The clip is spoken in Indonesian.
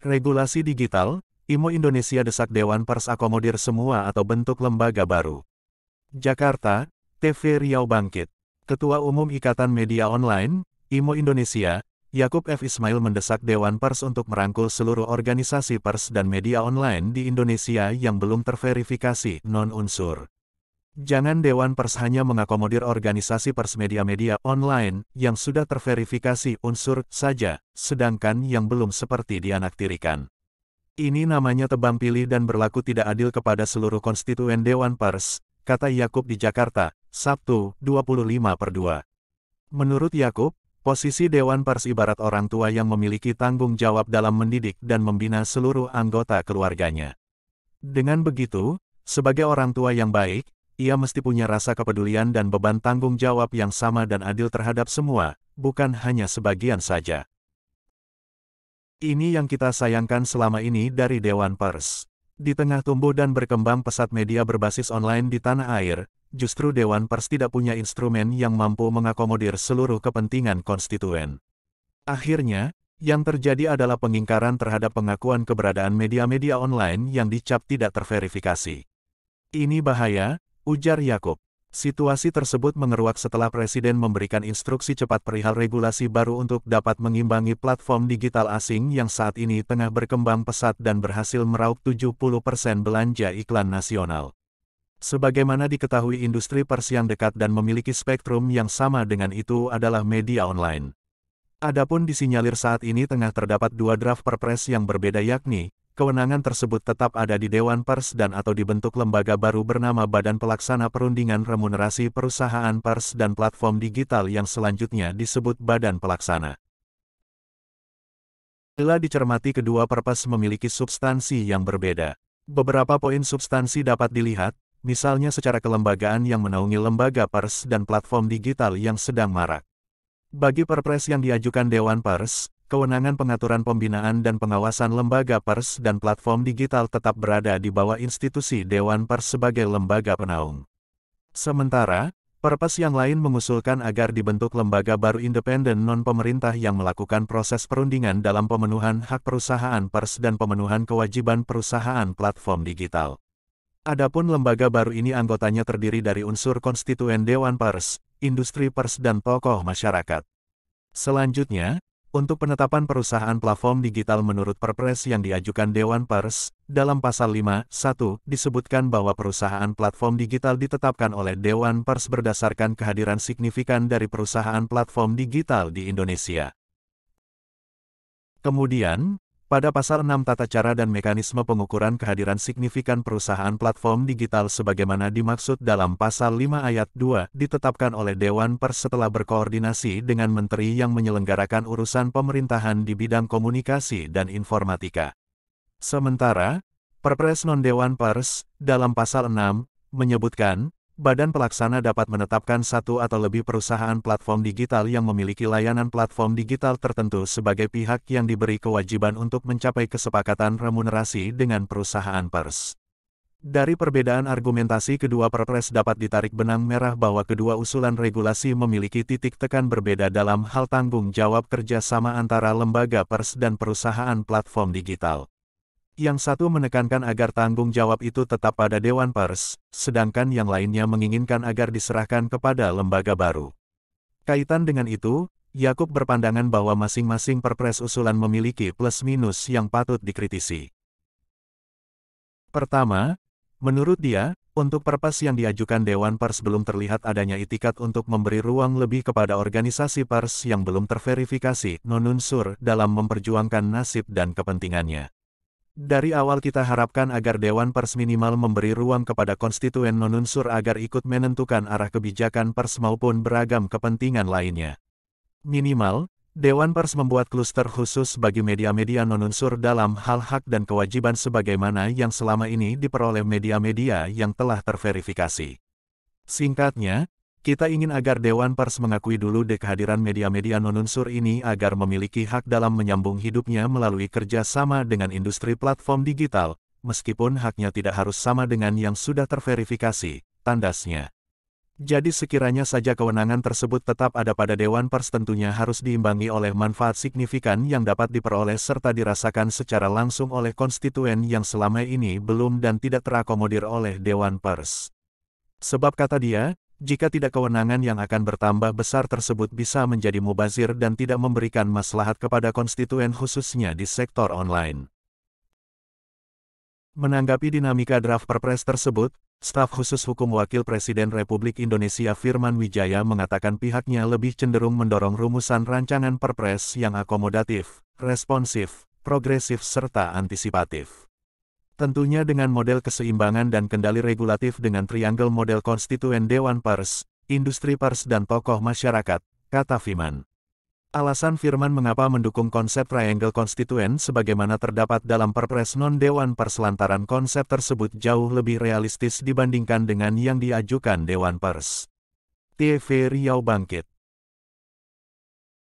Regulasi digital, IMO Indonesia desak Dewan Pers akomodir semua atau bentuk lembaga baru. Jakarta, TV Riau Bangkit. Ketua Umum Ikatan Media Online, IMO Indonesia, Yakub F. Ismail mendesak Dewan Pers untuk merangkul seluruh organisasi pers dan media online di Indonesia yang belum terverifikasi non-unsur. Jangan Dewan Pers hanya mengakomodir organisasi pers media-media online yang sudah terverifikasi unsur saja, sedangkan yang belum seperti dianaktirikan. Ini namanya tebang pilih dan berlaku tidak adil kepada seluruh konstituen Dewan Pers, kata Yakub di Jakarta, Sabtu, 25 per 2. Menurut Yakub, posisi Dewan Pers ibarat orang tua yang memiliki tanggung jawab dalam mendidik dan membina seluruh anggota keluarganya. Dengan begitu, sebagai orang tua yang baik, ia mesti punya rasa kepedulian dan beban tanggung jawab yang sama dan adil terhadap semua, bukan hanya sebagian saja. Ini yang kita sayangkan selama ini dari Dewan Pers. Di tengah tumbuh dan berkembang pesat media berbasis online di tanah air, justru Dewan Pers tidak punya instrumen yang mampu mengakomodir seluruh kepentingan konstituen. Akhirnya, yang terjadi adalah pengingkaran terhadap pengakuan keberadaan media-media online yang dicap tidak terverifikasi. Ini bahaya, Ujar Yakub, Situasi tersebut mengeruak setelah Presiden memberikan instruksi cepat perihal regulasi baru untuk dapat mengimbangi platform digital asing yang saat ini tengah berkembang pesat dan berhasil meraup 70% persen belanja iklan nasional. Sebagaimana diketahui industri pers yang dekat dan memiliki spektrum yang sama dengan itu adalah media online. Adapun disinyalir saat ini tengah terdapat dua draft perpres yang berbeda yakni, kewenangan tersebut tetap ada di Dewan Pers dan atau dibentuk lembaga baru bernama Badan Pelaksana Perundingan Remunerasi Perusahaan Pers dan Platform Digital yang selanjutnya disebut Badan Pelaksana. Bila dicermati kedua perpres memiliki substansi yang berbeda. Beberapa poin substansi dapat dilihat, misalnya secara kelembagaan yang menaungi lembaga pers dan platform digital yang sedang marak. Bagi perpres yang diajukan Dewan Pers, kewenangan pengaturan pembinaan dan pengawasan lembaga pers dan platform digital tetap berada di bawah institusi Dewan Pers sebagai lembaga penaung. Sementara, Perpes yang lain mengusulkan agar dibentuk lembaga baru independen non-pemerintah yang melakukan proses perundingan dalam pemenuhan hak perusahaan pers dan pemenuhan kewajiban perusahaan platform digital. Adapun lembaga baru ini anggotanya terdiri dari unsur konstituen Dewan Pers, industri pers dan tokoh masyarakat. Selanjutnya, untuk penetapan perusahaan platform digital menurut perpres yang diajukan Dewan Pers, dalam pasal 5.1 disebutkan bahwa perusahaan platform digital ditetapkan oleh Dewan Pers berdasarkan kehadiran signifikan dari perusahaan platform digital di Indonesia. Kemudian, pada Pasal 6 tata cara dan mekanisme pengukuran kehadiran signifikan perusahaan platform digital sebagaimana dimaksud dalam pasal 5 ayat 2 ditetapkan oleh Dewan Pers setelah berkoordinasi dengan menteri yang menyelenggarakan urusan pemerintahan di bidang komunikasi dan informatika. Sementara, Perpres non Dewan Pers dalam pasal 6 menyebutkan Badan Pelaksana dapat menetapkan satu atau lebih perusahaan platform digital yang memiliki layanan platform digital tertentu sebagai pihak yang diberi kewajiban untuk mencapai kesepakatan remunerasi dengan perusahaan pers. Dari perbedaan argumentasi kedua perpres dapat ditarik benang merah bahwa kedua usulan regulasi memiliki titik tekan berbeda dalam hal tanggung jawab kerjasama antara lembaga pers dan perusahaan platform digital. Yang satu menekankan agar tanggung jawab itu tetap pada Dewan Pers, sedangkan yang lainnya menginginkan agar diserahkan kepada lembaga baru. Kaitan dengan itu, Yakub berpandangan bahwa masing-masing perpres usulan memiliki plus minus yang patut dikritisi. Pertama, menurut dia, untuk perpres yang diajukan Dewan Pers belum terlihat adanya itikat untuk memberi ruang lebih kepada organisasi pers yang belum terverifikasi nonunsur dalam memperjuangkan nasib dan kepentingannya. Dari awal kita harapkan agar Dewan Pers minimal memberi ruang kepada konstituen nonunsur agar ikut menentukan arah kebijakan pers maupun beragam kepentingan lainnya. Minimal, Dewan Pers membuat kluster khusus bagi media-media nonunsur dalam hal hak dan kewajiban sebagaimana yang selama ini diperoleh media-media yang telah terverifikasi. Singkatnya, kita ingin agar Dewan Pers mengakui dulu de kehadiran media-media nonunsur ini agar memiliki hak dalam menyambung hidupnya melalui kerja sama dengan industri platform digital, meskipun haknya tidak harus sama dengan yang sudah terverifikasi, tandasnya. Jadi sekiranya saja kewenangan tersebut tetap ada pada Dewan Pers tentunya harus diimbangi oleh manfaat signifikan yang dapat diperoleh serta dirasakan secara langsung oleh konstituen yang selama ini belum dan tidak terakomodir oleh Dewan Pers. Sebab kata dia, jika tidak kewenangan yang akan bertambah besar tersebut bisa menjadi mubazir dan tidak memberikan maslahat kepada konstituen khususnya di sektor online. Menanggapi dinamika draft perpres tersebut, staf khusus hukum Wakil Presiden Republik Indonesia Firman Wijaya mengatakan pihaknya lebih cenderung mendorong rumusan rancangan perpres yang akomodatif, responsif, progresif serta antisipatif. Tentunya dengan model keseimbangan dan kendali regulatif dengan triangle model konstituen Dewan Pers, industri pers dan tokoh masyarakat, kata Firman. Alasan Firman mengapa mendukung konsep triangle konstituen sebagaimana terdapat dalam Perpres non Dewan Pers lantaran konsep tersebut jauh lebih realistis dibandingkan dengan yang diajukan Dewan Pers. TV Riau Bangkit